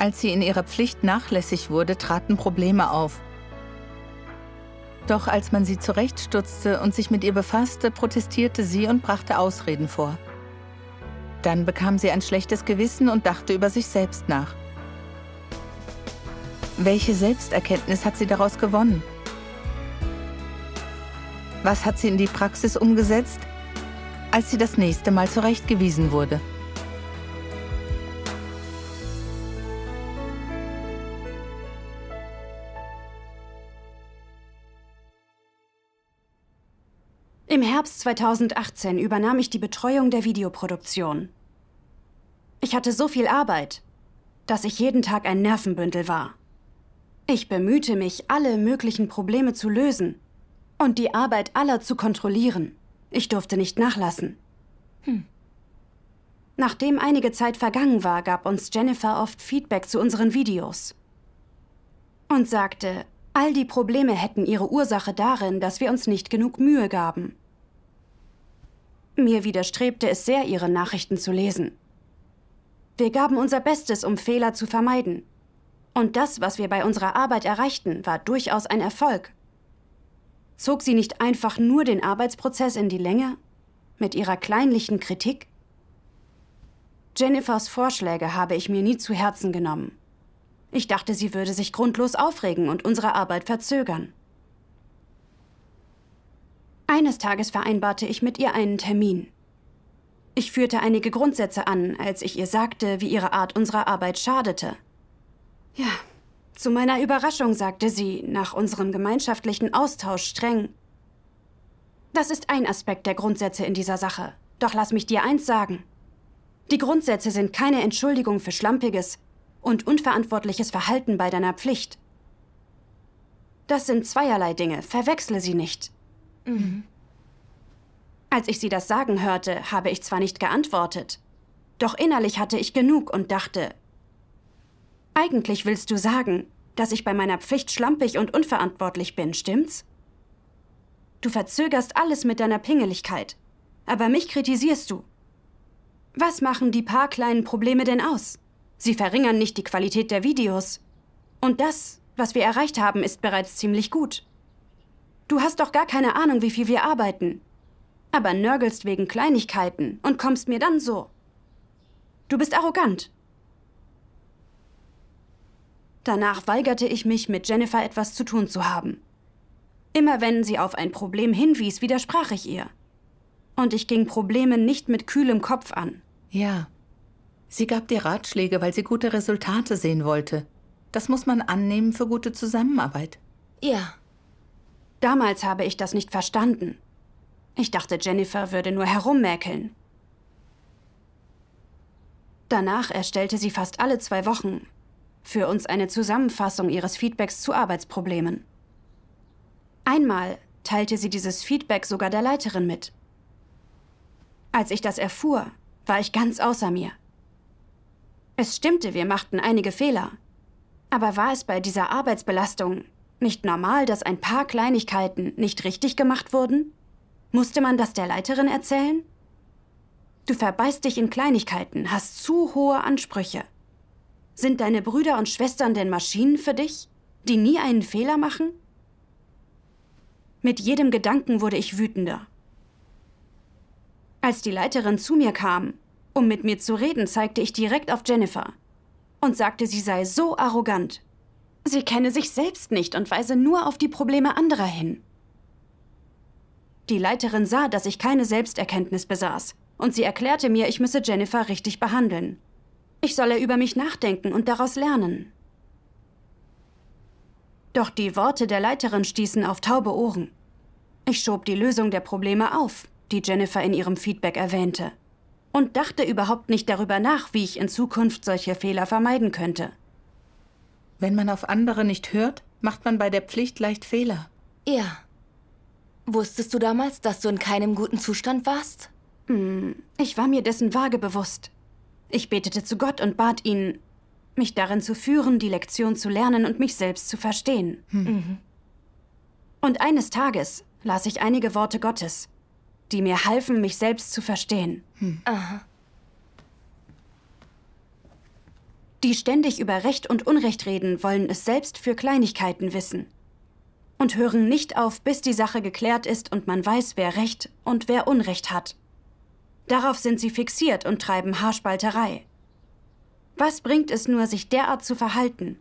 Als sie in ihrer Pflicht nachlässig wurde, traten Probleme auf. Doch als man sie zurechtstutzte und sich mit ihr befasste, protestierte sie und brachte Ausreden vor. Dann bekam sie ein schlechtes Gewissen und dachte über sich selbst nach. Welche Selbsterkenntnis hat sie daraus gewonnen? Was hat sie in die Praxis umgesetzt, als sie das nächste Mal zurechtgewiesen wurde? 2018 übernahm ich die Betreuung der Videoproduktion. Ich hatte so viel Arbeit, dass ich jeden Tag ein Nervenbündel war. Ich bemühte mich, alle möglichen Probleme zu lösen und die Arbeit aller zu kontrollieren. Ich durfte nicht nachlassen. Hm. Nachdem einige Zeit vergangen war, gab uns Jennifer oft Feedback zu unseren Videos und sagte, all die Probleme hätten ihre Ursache darin, dass wir uns nicht genug Mühe gaben. Mir widerstrebte es sehr, Ihre Nachrichten zu lesen. Wir gaben unser Bestes, um Fehler zu vermeiden. Und das, was wir bei unserer Arbeit erreichten, war durchaus ein Erfolg. Zog sie nicht einfach nur den Arbeitsprozess in die Länge? Mit ihrer kleinlichen Kritik? Jennifers Vorschläge habe ich mir nie zu Herzen genommen. Ich dachte, sie würde sich grundlos aufregen und unsere Arbeit verzögern. Eines Tages vereinbarte ich mit ihr einen Termin. Ich führte einige Grundsätze an, als ich ihr sagte, wie ihre Art unserer Arbeit schadete. Ja, zu meiner Überraschung sagte sie, nach unserem gemeinschaftlichen Austausch streng. Das ist ein Aspekt der Grundsätze in dieser Sache. Doch lass mich dir eins sagen. Die Grundsätze sind keine Entschuldigung für schlampiges und unverantwortliches Verhalten bei deiner Pflicht. Das sind zweierlei Dinge, verwechsle sie nicht. Mhm. Als ich sie das sagen hörte, habe ich zwar nicht geantwortet, doch innerlich hatte ich genug und dachte, eigentlich willst du sagen, dass ich bei meiner Pflicht schlampig und unverantwortlich bin, stimmt's? Du verzögerst alles mit deiner Pingeligkeit, aber mich kritisierst du. Was machen die paar kleinen Probleme denn aus? Sie verringern nicht die Qualität der Videos. Und das, was wir erreicht haben, ist bereits ziemlich gut. Du hast doch gar keine Ahnung, wie viel wir arbeiten. Aber nörgelst wegen Kleinigkeiten und kommst mir dann so. Du bist arrogant. Danach weigerte ich mich, mit Jennifer etwas zu tun zu haben. Immer wenn sie auf ein Problem hinwies, widersprach ich ihr. Und ich ging Probleme nicht mit kühlem Kopf an. Ja. Sie gab dir Ratschläge, weil sie gute Resultate sehen wollte. Das muss man annehmen für gute Zusammenarbeit. Ja. Damals habe ich das nicht verstanden. Ich dachte, Jennifer würde nur herummäkeln. Danach erstellte sie fast alle zwei Wochen für uns eine Zusammenfassung ihres Feedbacks zu Arbeitsproblemen. Einmal teilte sie dieses Feedback sogar der Leiterin mit. Als ich das erfuhr, war ich ganz außer mir. Es stimmte, wir machten einige Fehler. Aber war es bei dieser Arbeitsbelastung nicht normal, dass ein paar Kleinigkeiten nicht richtig gemacht wurden? Musste man das der Leiterin erzählen? Du verbeißt dich in Kleinigkeiten, hast zu hohe Ansprüche. Sind deine Brüder und Schwestern denn Maschinen für dich, die nie einen Fehler machen? Mit jedem Gedanken wurde ich wütender. Als die Leiterin zu mir kam, um mit mir zu reden, zeigte ich direkt auf Jennifer und sagte, sie sei so arrogant, Sie kenne sich selbst nicht und weise nur auf die Probleme anderer hin. Die Leiterin sah, dass ich keine Selbsterkenntnis besaß, und sie erklärte mir, ich müsse Jennifer richtig behandeln. Ich solle über mich nachdenken und daraus lernen. Doch die Worte der Leiterin stießen auf taube Ohren. Ich schob die Lösung der Probleme auf, die Jennifer in ihrem Feedback erwähnte, und dachte überhaupt nicht darüber nach, wie ich in Zukunft solche Fehler vermeiden könnte. Wenn man auf andere nicht hört, macht man bei der Pflicht leicht Fehler. Ja. Wusstest du damals, dass du in keinem guten Zustand warst? Hm, ich war mir dessen vage bewusst. Ich betete zu Gott und bat ihn, mich darin zu führen, die Lektion zu lernen und mich selbst zu verstehen. Hm. Mhm. Und eines Tages las ich einige Worte Gottes, die mir halfen, mich selbst zu verstehen. Hm. Aha. die ständig über Recht und Unrecht reden, wollen es selbst für Kleinigkeiten wissen. Und hören nicht auf, bis die Sache geklärt ist und man weiß, wer Recht und wer Unrecht hat. Darauf sind sie fixiert und treiben Haarspalterei. Was bringt es nur, sich derart zu verhalten?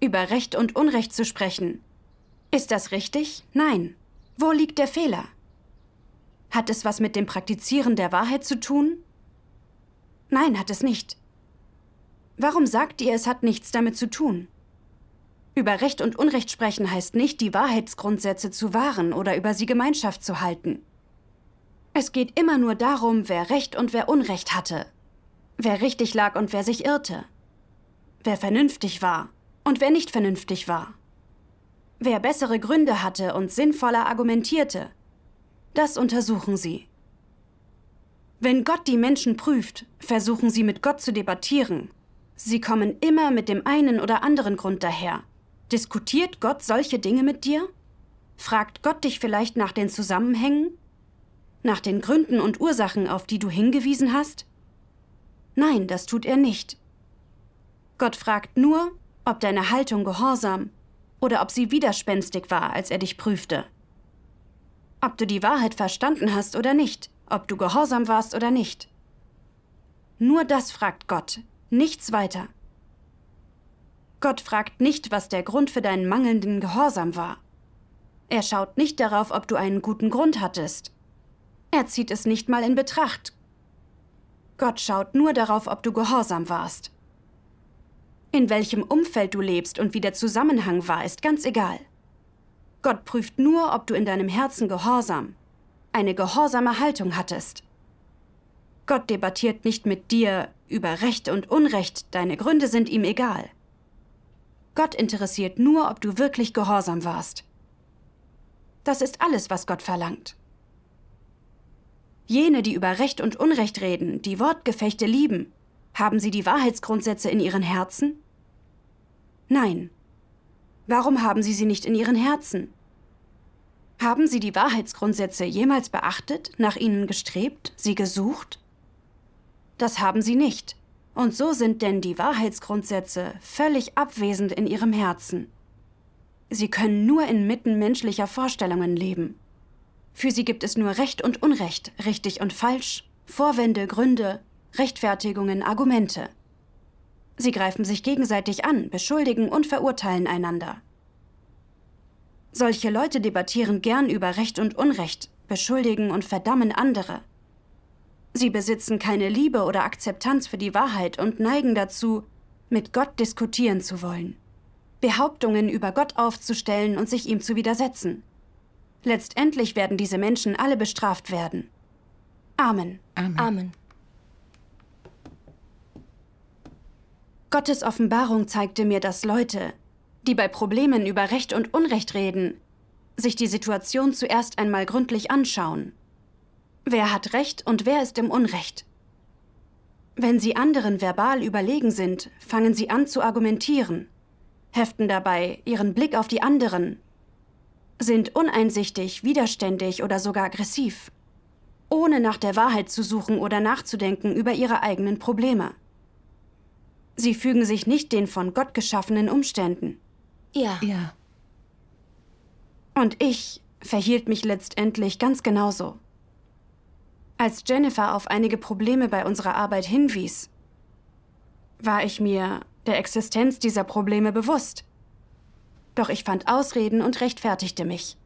Über Recht und Unrecht zu sprechen. Ist das richtig? Nein. Wo liegt der Fehler? Hat es was mit dem Praktizieren der Wahrheit zu tun? Nein, hat es nicht. Warum sagt ihr, es hat nichts damit zu tun? Über Recht und Unrecht sprechen heißt nicht, die Wahrheitsgrundsätze zu wahren oder über sie Gemeinschaft zu halten. Es geht immer nur darum, wer Recht und wer Unrecht hatte, wer richtig lag und wer sich irrte, wer vernünftig war und wer nicht vernünftig war, wer bessere Gründe hatte und sinnvoller argumentierte. Das untersuchen sie. Wenn Gott die Menschen prüft, versuchen sie mit Gott zu debattieren Sie kommen immer mit dem einen oder anderen Grund daher. Diskutiert Gott solche Dinge mit dir? Fragt Gott dich vielleicht nach den Zusammenhängen? Nach den Gründen und Ursachen, auf die du hingewiesen hast? Nein, das tut er nicht. Gott fragt nur, ob deine Haltung gehorsam oder ob sie widerspenstig war, als er dich prüfte. Ob du die Wahrheit verstanden hast oder nicht, ob du gehorsam warst oder nicht. Nur das fragt Gott, nichts weiter. Gott fragt nicht, was der Grund für deinen mangelnden Gehorsam war. Er schaut nicht darauf, ob du einen guten Grund hattest. Er zieht es nicht mal in Betracht. Gott schaut nur darauf, ob du gehorsam warst. In welchem Umfeld du lebst und wie der Zusammenhang war, ist ganz egal. Gott prüft nur, ob du in deinem Herzen Gehorsam, eine gehorsame Haltung hattest. Gott debattiert nicht mit dir, über Recht und Unrecht, deine Gründe sind ihm egal. Gott interessiert nur, ob du wirklich gehorsam warst. Das ist alles, was Gott verlangt. Jene, die über Recht und Unrecht reden, die Wortgefechte lieben, haben sie die Wahrheitsgrundsätze in ihren Herzen? Nein. Warum haben sie sie nicht in ihren Herzen? Haben sie die Wahrheitsgrundsätze jemals beachtet, nach ihnen gestrebt, sie gesucht? Das haben sie nicht. Und so sind denn die Wahrheitsgrundsätze völlig abwesend in ihrem Herzen. Sie können nur inmitten menschlicher Vorstellungen leben. Für sie gibt es nur Recht und Unrecht, richtig und falsch, Vorwände, Gründe, Rechtfertigungen, Argumente. Sie greifen sich gegenseitig an, beschuldigen und verurteilen einander. Solche Leute debattieren gern über Recht und Unrecht, beschuldigen und verdammen andere. Sie besitzen keine Liebe oder Akzeptanz für die Wahrheit und neigen dazu, mit Gott diskutieren zu wollen, Behauptungen über Gott aufzustellen und sich ihm zu widersetzen. Letztendlich werden diese Menschen alle bestraft werden. Amen. Amen. Amen. Gottes Offenbarung zeigte mir, dass Leute, die bei Problemen über Recht und Unrecht reden, sich die Situation zuerst einmal gründlich anschauen Wer hat Recht und wer ist im Unrecht? Wenn Sie anderen verbal überlegen sind, fangen Sie an zu argumentieren, heften dabei Ihren Blick auf die anderen, sind uneinsichtig, widerständig oder sogar aggressiv, ohne nach der Wahrheit zu suchen oder nachzudenken über Ihre eigenen Probleme. Sie fügen sich nicht den von Gott geschaffenen Umständen. Ja. Ja. Und ich verhielt mich letztendlich ganz genauso. Als Jennifer auf einige Probleme bei unserer Arbeit hinwies, war ich mir der Existenz dieser Probleme bewusst. Doch ich fand Ausreden und rechtfertigte mich,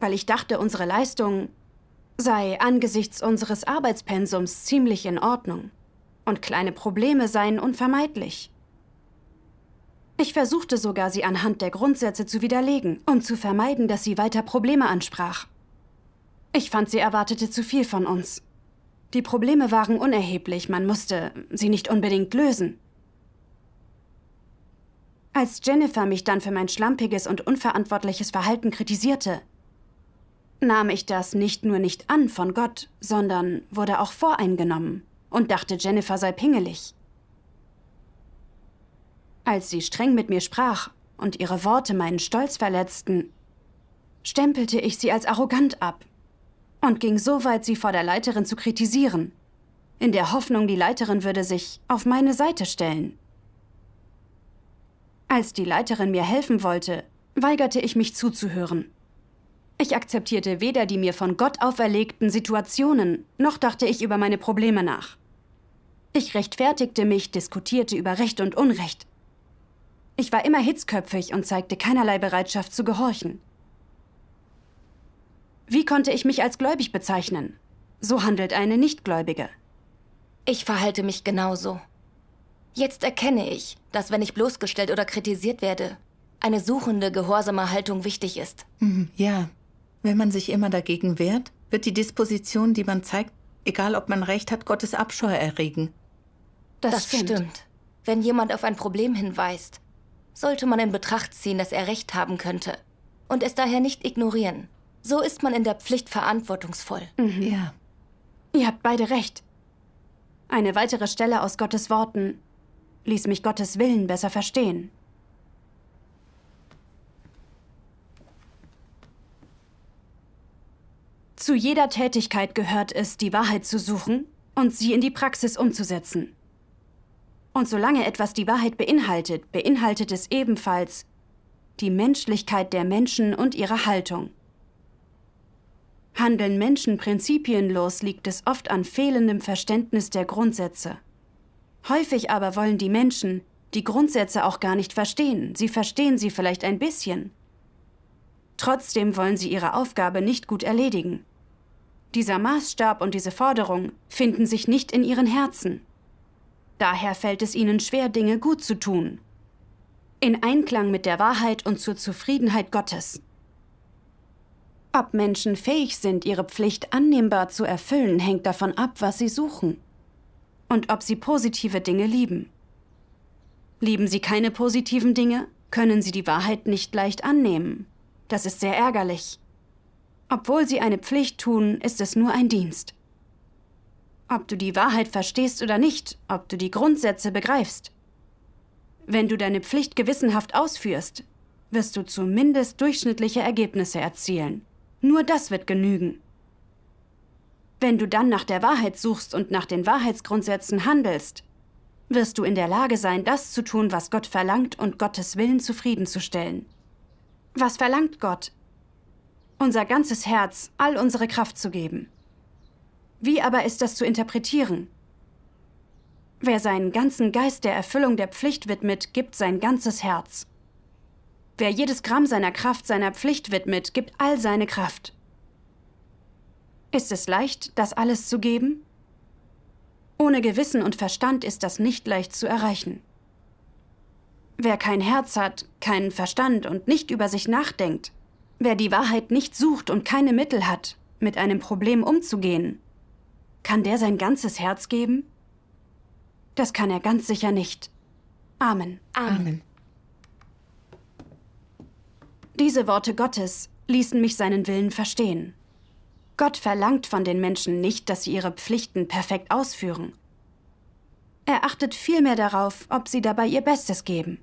weil ich dachte, unsere Leistung sei angesichts unseres Arbeitspensums ziemlich in Ordnung und kleine Probleme seien unvermeidlich. Ich versuchte sogar, sie anhand der Grundsätze zu widerlegen, um zu vermeiden, dass sie weiter Probleme ansprach. Ich fand, sie erwartete zu viel von uns. Die Probleme waren unerheblich, man musste sie nicht unbedingt lösen. Als Jennifer mich dann für mein schlampiges und unverantwortliches Verhalten kritisierte, nahm ich das nicht nur nicht an von Gott, sondern wurde auch voreingenommen und dachte, Jennifer sei pingelig. Als sie streng mit mir sprach und ihre Worte meinen Stolz verletzten, stempelte ich sie als arrogant ab und ging so weit, sie vor der Leiterin zu kritisieren, in der Hoffnung, die Leiterin würde sich auf meine Seite stellen. Als die Leiterin mir helfen wollte, weigerte ich mich zuzuhören. Ich akzeptierte weder die mir von Gott auferlegten Situationen, noch dachte ich über meine Probleme nach. Ich rechtfertigte mich, diskutierte über Recht und Unrecht. Ich war immer hitzköpfig und zeigte keinerlei Bereitschaft zu gehorchen. Wie konnte ich mich als gläubig bezeichnen? So handelt eine Nichtgläubige. Ich verhalte mich genauso. Jetzt erkenne ich, dass wenn ich bloßgestellt oder kritisiert werde, eine suchende, gehorsame Haltung wichtig ist. Mhm, ja. Wenn man sich immer dagegen wehrt, wird die Disposition, die man zeigt, egal ob man recht hat, Gottes Abscheu erregen. Das, das stimmt. stimmt. Wenn jemand auf ein Problem hinweist, sollte man in Betracht ziehen, dass er recht haben könnte und es daher nicht ignorieren. So ist man in der Pflicht verantwortungsvoll. Mhm. Ja. Ihr habt beide recht. Eine weitere Stelle aus Gottes Worten ließ mich Gottes Willen besser verstehen. Zu jeder Tätigkeit gehört es, die Wahrheit zu suchen und sie in die Praxis umzusetzen. Und solange etwas die Wahrheit beinhaltet, beinhaltet es ebenfalls die Menschlichkeit der Menschen und ihre Haltung. Handeln Menschen prinzipienlos, liegt es oft an fehlendem Verständnis der Grundsätze. Häufig aber wollen die Menschen die Grundsätze auch gar nicht verstehen. Sie verstehen sie vielleicht ein bisschen. Trotzdem wollen sie ihre Aufgabe nicht gut erledigen. Dieser Maßstab und diese Forderung finden sich nicht in ihren Herzen. Daher fällt es ihnen schwer, Dinge gut zu tun. In Einklang mit der Wahrheit und zur Zufriedenheit Gottes. Ob Menschen fähig sind, ihre Pflicht annehmbar zu erfüllen, hängt davon ab, was sie suchen. Und ob sie positive Dinge lieben. Lieben sie keine positiven Dinge, können sie die Wahrheit nicht leicht annehmen. Das ist sehr ärgerlich. Obwohl sie eine Pflicht tun, ist es nur ein Dienst. Ob du die Wahrheit verstehst oder nicht, ob du die Grundsätze begreifst. Wenn du deine Pflicht gewissenhaft ausführst, wirst du zumindest durchschnittliche Ergebnisse erzielen. Nur das wird genügen. Wenn du dann nach der Wahrheit suchst und nach den Wahrheitsgrundsätzen handelst, wirst du in der Lage sein, das zu tun, was Gott verlangt und Gottes Willen zufriedenzustellen. Was verlangt Gott? Unser ganzes Herz, all unsere Kraft zu geben. Wie aber ist das zu interpretieren? Wer seinen ganzen Geist der Erfüllung der Pflicht widmet, gibt sein ganzes Herz. Wer jedes Gramm seiner Kraft seiner Pflicht widmet, gibt all seine Kraft. Ist es leicht, das alles zu geben? Ohne Gewissen und Verstand ist das nicht leicht zu erreichen. Wer kein Herz hat, keinen Verstand und nicht über sich nachdenkt, wer die Wahrheit nicht sucht und keine Mittel hat, mit einem Problem umzugehen, kann der sein ganzes Herz geben? Das kann er ganz sicher nicht. Amen. Amen. Amen. Diese Worte Gottes ließen mich seinen Willen verstehen. Gott verlangt von den Menschen nicht, dass sie ihre Pflichten perfekt ausführen. Er achtet vielmehr darauf, ob sie dabei ihr Bestes geben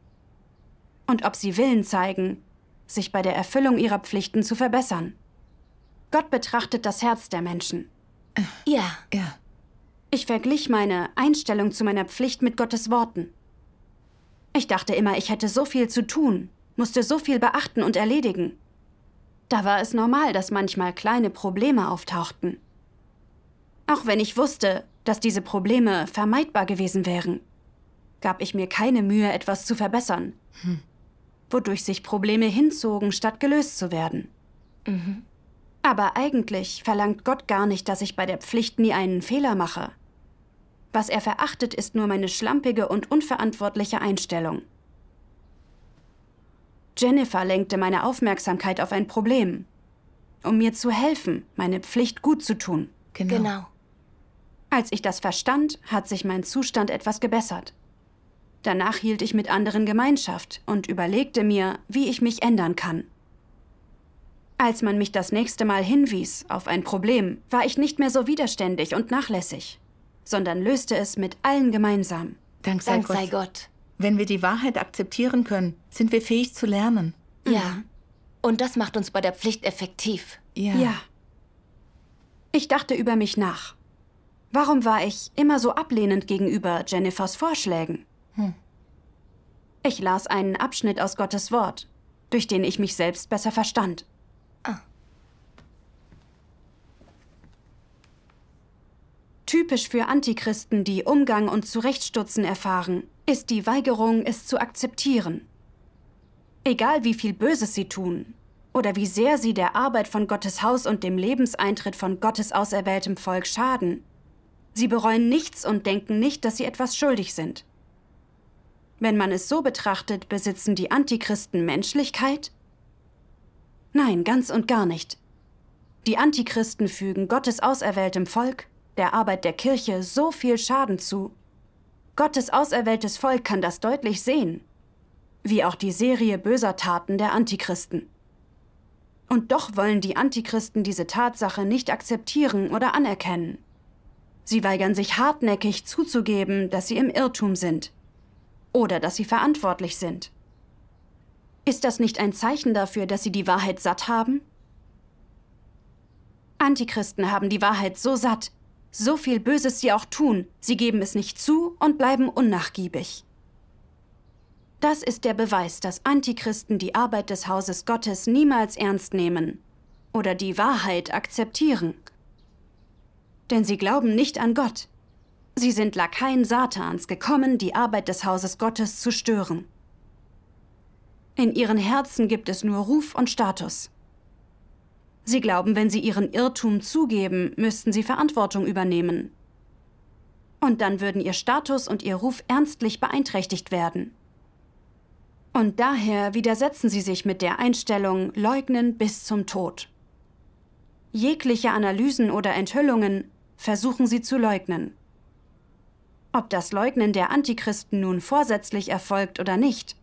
und ob sie Willen zeigen, sich bei der Erfüllung ihrer Pflichten zu verbessern. Gott betrachtet das Herz der Menschen. Ja. Ja. Ich verglich meine Einstellung zu meiner Pflicht mit Gottes Worten. Ich dachte immer, ich hätte so viel zu tun musste so viel beachten und erledigen. Da war es normal, dass manchmal kleine Probleme auftauchten. Auch wenn ich wusste, dass diese Probleme vermeidbar gewesen wären, gab ich mir keine Mühe, etwas zu verbessern, hm. wodurch sich Probleme hinzogen, statt gelöst zu werden. Mhm. Aber eigentlich verlangt Gott gar nicht, dass ich bei der Pflicht nie einen Fehler mache. Was er verachtet, ist nur meine schlampige und unverantwortliche Einstellung. Jennifer lenkte meine Aufmerksamkeit auf ein Problem. Um mir zu helfen, meine Pflicht gut zu tun. Genau. genau. Als ich das verstand, hat sich mein Zustand etwas gebessert. Danach hielt ich mit anderen Gemeinschaft und überlegte mir, wie ich mich ändern kann. Als man mich das nächste Mal hinwies auf ein Problem, war ich nicht mehr so widerständig und nachlässig, sondern löste es mit allen gemeinsam. Dank sei, Dank Gott. sei Gott. Wenn wir die Wahrheit akzeptieren können, sind wir fähig zu lernen. Ja. Und das macht uns bei der Pflicht effektiv. Ja. ja. Ich dachte über mich nach. Warum war ich immer so ablehnend gegenüber Jennifers Vorschlägen? Hm. Ich las einen Abschnitt aus Gottes Wort, durch den ich mich selbst besser verstand. Typisch für Antichristen, die Umgang und Zurechtstutzen erfahren, ist die Weigerung, es zu akzeptieren. Egal wie viel Böses sie tun oder wie sehr sie der Arbeit von Gottes Haus und dem Lebenseintritt von Gottes auserwähltem Volk schaden, sie bereuen nichts und denken nicht, dass sie etwas schuldig sind. Wenn man es so betrachtet, besitzen die Antichristen Menschlichkeit? Nein, ganz und gar nicht. Die Antichristen fügen Gottes auserwähltem Volk der Arbeit der Kirche so viel Schaden zu. Gottes auserwähltes Volk kann das deutlich sehen. Wie auch die Serie böser Taten der Antichristen. Und doch wollen die Antichristen diese Tatsache nicht akzeptieren oder anerkennen. Sie weigern sich hartnäckig zuzugeben, dass sie im Irrtum sind. Oder dass sie verantwortlich sind. Ist das nicht ein Zeichen dafür, dass sie die Wahrheit satt haben? Antichristen haben die Wahrheit so satt, so viel Böses sie auch tun, sie geben es nicht zu und bleiben unnachgiebig. Das ist der Beweis, dass Antichristen die Arbeit des Hauses Gottes niemals ernst nehmen oder die Wahrheit akzeptieren. Denn sie glauben nicht an Gott. Sie sind Lakaien Satans gekommen, die Arbeit des Hauses Gottes zu stören. In ihren Herzen gibt es nur Ruf und Status. Sie glauben, wenn sie ihren Irrtum zugeben, müssten sie Verantwortung übernehmen. Und dann würden ihr Status und ihr Ruf ernstlich beeinträchtigt werden. Und daher widersetzen sie sich mit der Einstellung Leugnen bis zum Tod. Jegliche Analysen oder Enthüllungen versuchen sie zu leugnen. Ob das Leugnen der Antichristen nun vorsätzlich erfolgt oder nicht.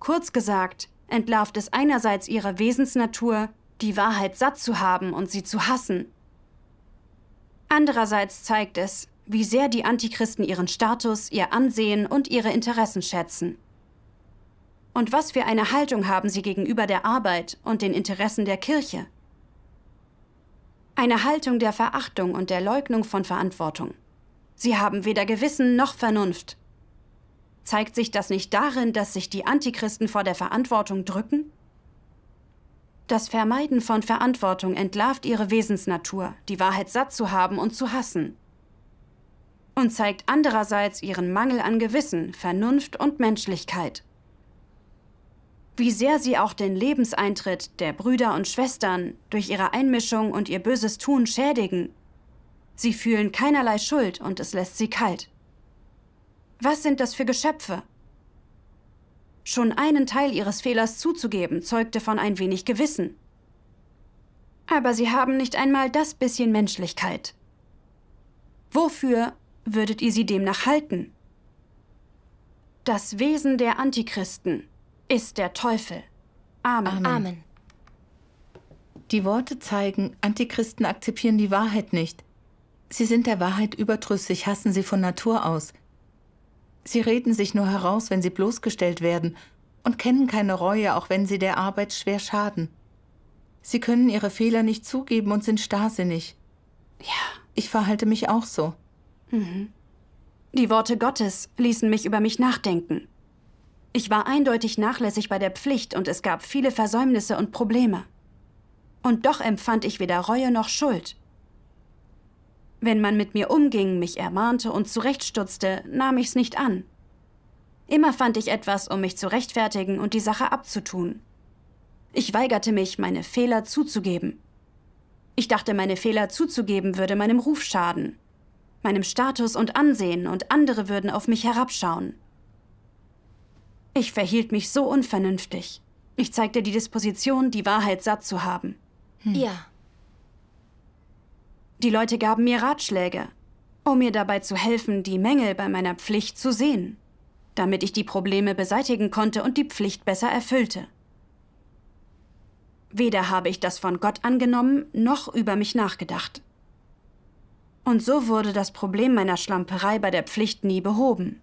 Kurz gesagt, entlarvt es einerseits ihre Wesensnatur die Wahrheit satt zu haben und sie zu hassen. Andererseits zeigt es, wie sehr die Antichristen ihren Status, ihr Ansehen und ihre Interessen schätzen. Und was für eine Haltung haben sie gegenüber der Arbeit und den Interessen der Kirche? Eine Haltung der Verachtung und der Leugnung von Verantwortung. Sie haben weder Gewissen noch Vernunft. Zeigt sich das nicht darin, dass sich die Antichristen vor der Verantwortung drücken? Das Vermeiden von Verantwortung entlarvt ihre Wesensnatur, die Wahrheit satt zu haben und zu hassen. Und zeigt andererseits ihren Mangel an Gewissen, Vernunft und Menschlichkeit. Wie sehr sie auch den Lebenseintritt der Brüder und Schwestern durch ihre Einmischung und ihr böses Tun schädigen. Sie fühlen keinerlei Schuld und es lässt sie kalt. Was sind das für Geschöpfe? Schon einen Teil ihres Fehlers zuzugeben, zeugte von ein wenig Gewissen. Aber sie haben nicht einmal das bisschen Menschlichkeit. Wofür würdet ihr sie demnach halten? Das Wesen der Antichristen ist der Teufel. Amen. Amen. Die Worte zeigen, Antichristen akzeptieren die Wahrheit nicht. Sie sind der Wahrheit überdrüssig, hassen sie von Natur aus. Sie reden sich nur heraus, wenn sie bloßgestellt werden und kennen keine Reue, auch wenn sie der Arbeit schwer schaden. Sie können ihre Fehler nicht zugeben und sind starrsinnig. Ja. Ich verhalte mich auch so. Mhm. Die Worte Gottes ließen mich über mich nachdenken. Ich war eindeutig nachlässig bei der Pflicht und es gab viele Versäumnisse und Probleme. Und doch empfand ich weder Reue noch Schuld. Wenn man mit mir umging, mich ermahnte und zurechtstutzte, nahm ich's nicht an. Immer fand ich etwas, um mich zu rechtfertigen und die Sache abzutun. Ich weigerte mich, meine Fehler zuzugeben. Ich dachte, meine Fehler zuzugeben würde meinem Ruf schaden, meinem Status und Ansehen und andere würden auf mich herabschauen. Ich verhielt mich so unvernünftig. Ich zeigte die Disposition, die Wahrheit satt zu haben. Hm. Ja. Die Leute gaben mir Ratschläge, um mir dabei zu helfen, die Mängel bei meiner Pflicht zu sehen, damit ich die Probleme beseitigen konnte und die Pflicht besser erfüllte. Weder habe ich das von Gott angenommen, noch über mich nachgedacht. Und so wurde das Problem meiner Schlamperei bei der Pflicht nie behoben.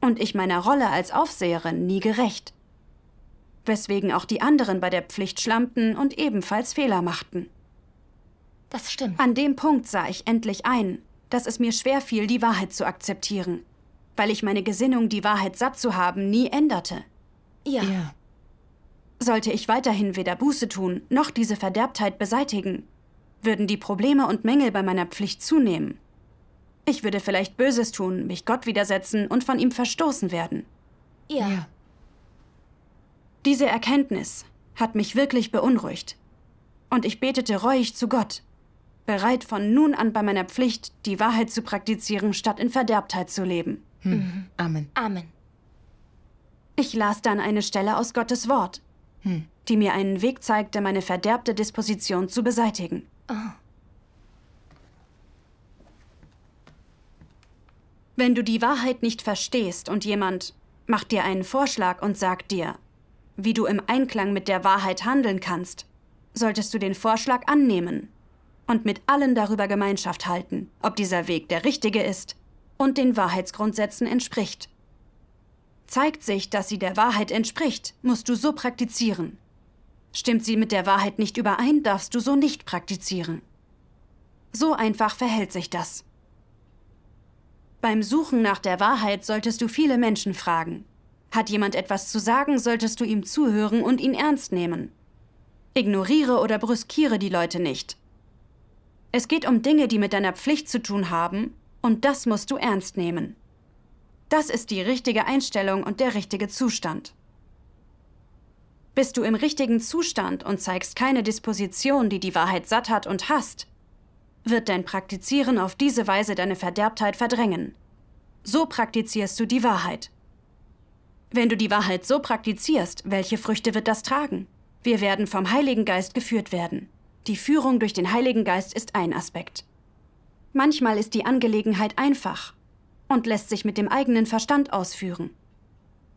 Und ich meiner Rolle als Aufseherin nie gerecht. Weswegen auch die anderen bei der Pflicht schlampten und ebenfalls Fehler machten. Das stimmt. An dem Punkt sah ich endlich ein, dass es mir schwer fiel, die Wahrheit zu akzeptieren, weil ich meine Gesinnung, die Wahrheit satt zu haben, nie änderte. Ja. ja. Sollte ich weiterhin weder Buße tun, noch diese Verderbtheit beseitigen, würden die Probleme und Mängel bei meiner Pflicht zunehmen. Ich würde vielleicht Böses tun, mich Gott widersetzen und von ihm verstoßen werden. Ja. ja. Diese Erkenntnis hat mich wirklich beunruhigt. Und ich betete reuig zu Gott, bereit von nun an bei meiner Pflicht, die Wahrheit zu praktizieren, statt in Verderbtheit zu leben. Hm. Mhm. Amen. Amen. Ich las dann eine Stelle aus Gottes Wort, hm. die mir einen Weg zeigte, meine verderbte Disposition zu beseitigen. Oh. Wenn du die Wahrheit nicht verstehst und jemand macht dir einen Vorschlag und sagt dir, wie du im Einklang mit der Wahrheit handeln kannst, solltest du den Vorschlag annehmen und mit allen darüber Gemeinschaft halten, ob dieser Weg der richtige ist und den Wahrheitsgrundsätzen entspricht. Zeigt sich, dass sie der Wahrheit entspricht, musst du so praktizieren. Stimmt sie mit der Wahrheit nicht überein, darfst du so nicht praktizieren. So einfach verhält sich das. Beim Suchen nach der Wahrheit solltest du viele Menschen fragen. Hat jemand etwas zu sagen, solltest du ihm zuhören und ihn ernst nehmen. Ignoriere oder brüskiere die Leute nicht, es geht um Dinge, die mit deiner Pflicht zu tun haben, und das musst du ernst nehmen. Das ist die richtige Einstellung und der richtige Zustand. Bist du im richtigen Zustand und zeigst keine Disposition, die die Wahrheit satt hat und hasst, wird dein Praktizieren auf diese Weise deine Verderbtheit verdrängen. So praktizierst du die Wahrheit. Wenn du die Wahrheit so praktizierst, welche Früchte wird das tragen? Wir werden vom Heiligen Geist geführt werden. Die Führung durch den Heiligen Geist ist ein Aspekt. Manchmal ist die Angelegenheit einfach und lässt sich mit dem eigenen Verstand ausführen.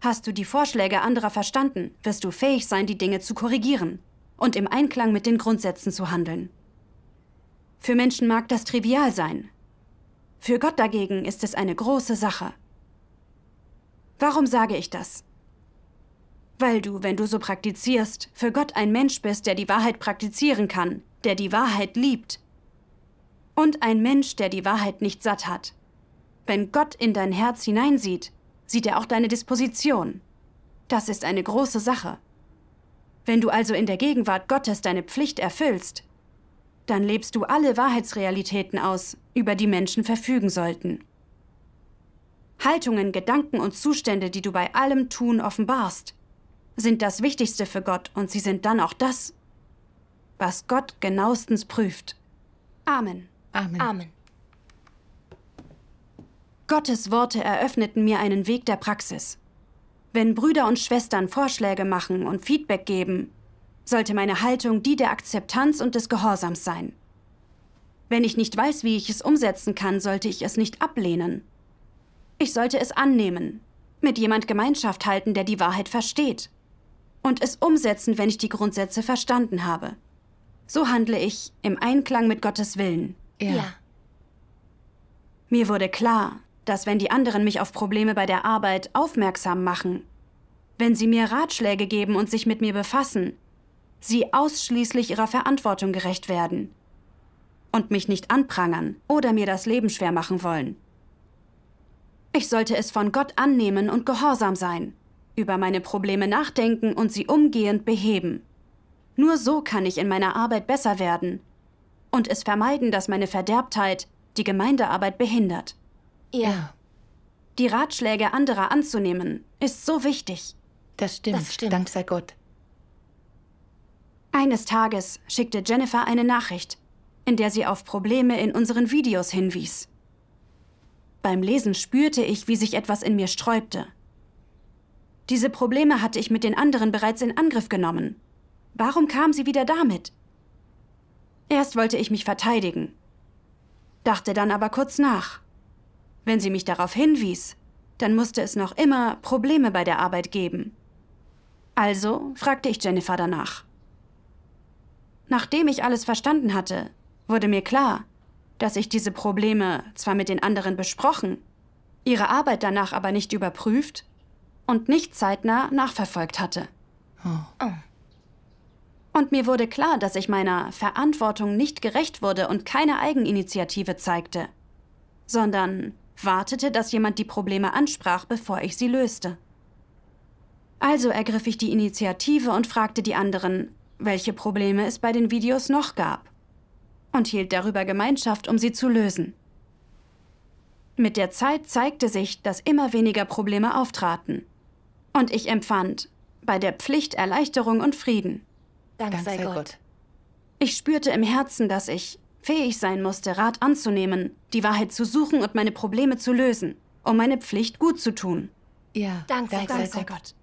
Hast du die Vorschläge anderer verstanden, wirst du fähig sein, die Dinge zu korrigieren und im Einklang mit den Grundsätzen zu handeln. Für Menschen mag das trivial sein. Für Gott dagegen ist es eine große Sache. Warum sage ich das? Weil du, wenn du so praktizierst, für Gott ein Mensch bist, der die Wahrheit praktizieren kann, der die Wahrheit liebt. Und ein Mensch, der die Wahrheit nicht satt hat. Wenn Gott in dein Herz hineinsieht, sieht er auch deine Disposition. Das ist eine große Sache. Wenn du also in der Gegenwart Gottes deine Pflicht erfüllst, dann lebst du alle Wahrheitsrealitäten aus, über die Menschen verfügen sollten. Haltungen, Gedanken und Zustände, die du bei allem Tun offenbarst, sind das Wichtigste für Gott und sie sind dann auch das, was Gott genauestens prüft. Amen. Amen. Amen. Gottes Worte eröffneten mir einen Weg der Praxis. Wenn Brüder und Schwestern Vorschläge machen und Feedback geben, sollte meine Haltung die der Akzeptanz und des Gehorsams sein. Wenn ich nicht weiß, wie ich es umsetzen kann, sollte ich es nicht ablehnen. Ich sollte es annehmen, mit jemand Gemeinschaft halten, der die Wahrheit versteht und es umsetzen, wenn ich die Grundsätze verstanden habe. So handle ich im Einklang mit Gottes Willen. Ja. ja. Mir wurde klar, dass wenn die anderen mich auf Probleme bei der Arbeit aufmerksam machen, wenn sie mir Ratschläge geben und sich mit mir befassen, sie ausschließlich ihrer Verantwortung gerecht werden und mich nicht anprangern oder mir das Leben schwer machen wollen. Ich sollte es von Gott annehmen und gehorsam sein über meine Probleme nachdenken und sie umgehend beheben. Nur so kann ich in meiner Arbeit besser werden und es vermeiden, dass meine Verderbtheit die Gemeindearbeit behindert. Ja. Die Ratschläge anderer anzunehmen, ist so wichtig. Das stimmt, das stimmt. dank sei Gott. Eines Tages schickte Jennifer eine Nachricht, in der sie auf Probleme in unseren Videos hinwies. Beim Lesen spürte ich, wie sich etwas in mir sträubte. Diese Probleme hatte ich mit den anderen bereits in Angriff genommen. Warum kam sie wieder damit? Erst wollte ich mich verteidigen, dachte dann aber kurz nach. Wenn sie mich darauf hinwies, dann musste es noch immer Probleme bei der Arbeit geben. Also fragte ich Jennifer danach. Nachdem ich alles verstanden hatte, wurde mir klar, dass ich diese Probleme zwar mit den anderen besprochen, ihre Arbeit danach aber nicht überprüft und nicht zeitnah nachverfolgt hatte. Oh. oh. Und mir wurde klar, dass ich meiner Verantwortung nicht gerecht wurde und keine Eigeninitiative zeigte, sondern wartete, dass jemand die Probleme ansprach, bevor ich sie löste. Also ergriff ich die Initiative und fragte die anderen, welche Probleme es bei den Videos noch gab und hielt darüber Gemeinschaft, um sie zu lösen. Mit der Zeit zeigte sich, dass immer weniger Probleme auftraten. Und ich empfand bei der Pflicht Erleichterung und Frieden. Dank, Dank sei Gott. Gott. Ich spürte im Herzen, dass ich fähig sein musste, Rat anzunehmen, die Wahrheit zu suchen und meine Probleme zu lösen, um meine Pflicht gut zu tun. Ja, Dank, Dank sei, Dank sei Gott. Gott.